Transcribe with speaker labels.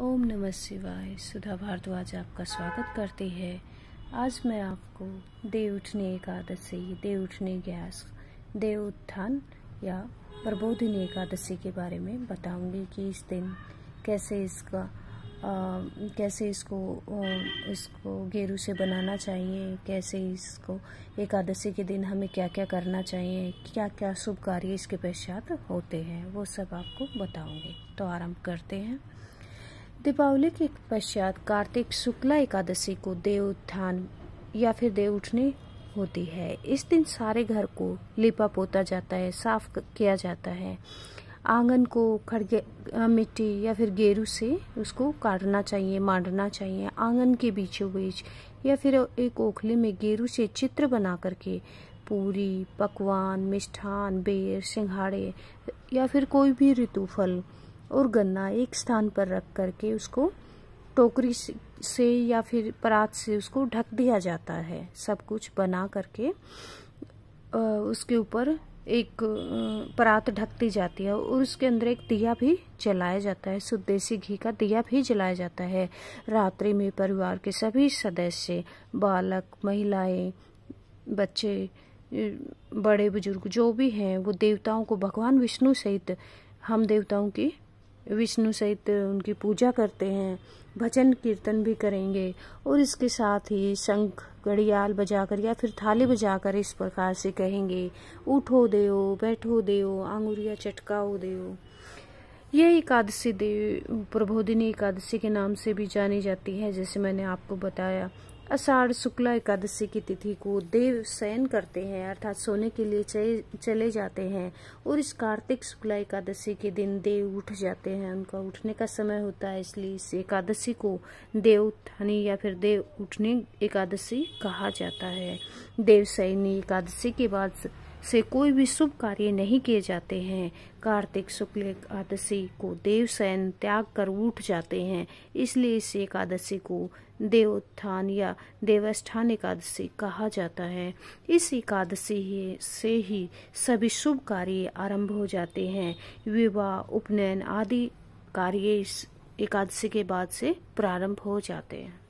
Speaker 1: ओम नमः शिवाय सुधा भारद्वाज आपका स्वागत करती है आज मैं आपको देव उठने एकादशी देव उठने गैस देव उत्थान या प्रबोधिनी एकादशी के बारे में बताऊंगी कि इस दिन कैसे इसका आ, कैसे इसको इसको गेरू से बनाना चाहिए कैसे इसको एकादशी के दिन हमें क्या क्या करना चाहिए क्या क्या शुभ कार्य इसके पश्चात होते हैं वो सब आपको बताऊंगी तो आरंभ करते हैं दीपावली के पश्चात कार्तिक शुक्ला एकादशी को देव उत्थान या फिर देव उठने होती है इस दिन सारे घर को लिपा पोता जाता है साफ किया जाता है आंगन को खड़गे मिट्टी या फिर गेरू से उसको काटना चाहिए मांडना चाहिए आंगन के बीचों बीच या फिर एक ओखले में गेरू से चित्र बना करके पूरी पकवान मिष्ठान बेर सिंघाड़े या फिर कोई भी ऋतु फल और गन्ना एक स्थान पर रख करके उसको टोकरी से या फिर परात से उसको ढक दिया जाता है सब कुछ बना करके उसके ऊपर एक परात ढक दी जाती है और उसके अंदर एक दिया भी जलाया जाता है शुद्ध देसी घी का दिया भी जलाया जाता है रात्रि में परिवार के सभी सदस्य बालक महिलाएं बच्चे बड़े बुजुर्ग जो भी हैं वो देवताओं को भगवान विष्णु सहित हम देवताओं की विष्णु सहित उनकी पूजा करते हैं भजन कीर्तन भी करेंगे और इसके साथ ही शंख घड़ियाल बजाकर या फिर थाली बजाकर इस प्रकार से कहेंगे उठो देव बैठो देव आंगुरिया चटकाओ देव ये एकादशी देवी प्रबोधिनी एकादशी के नाम से भी जानी जाती है जैसे मैंने आपको बताया अषाढ़ शुक्ला एकादशी की तिथि को देव शयन करते हैं अर्थात सोने के लिए चले जाते हैं और इस कार्तिक शुक्ला एकादशी के दिन देव उठ जाते हैं उनका उठने का समय होता है इसलिए इस एकादशी को देव उठानी या फिर देव उठनी एकादशी कहा जाता है देव शयनी एकादशी के बाद से कोई भी शुभ कार्य नहीं किए जाते हैं कार्तिक शुक्ल एकादशी को देवसैन त्याग कर उठ जाते हैं इसलिए इस एकादशी को देवोत्थान या देवस्थान एकादशी कहा जाता है इस एकादशी से ही सभी शुभ कार्य आरंभ हो जाते हैं विवाह उपनयन आदि कार्य इस एकादशी के बाद से प्रारंभ हो जाते हैं